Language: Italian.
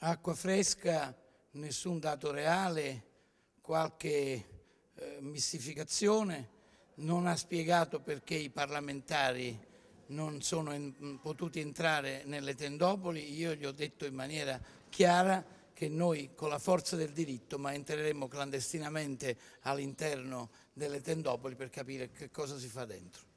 acqua fresca, nessun dato reale, qualche eh, mistificazione, non ha spiegato perché i parlamentari non sono in, mm, potuti entrare nelle tendopoli, io gli ho detto in maniera chiara che noi con la forza del diritto ma entreremo clandestinamente all'interno delle tendopoli per capire che cosa si fa dentro.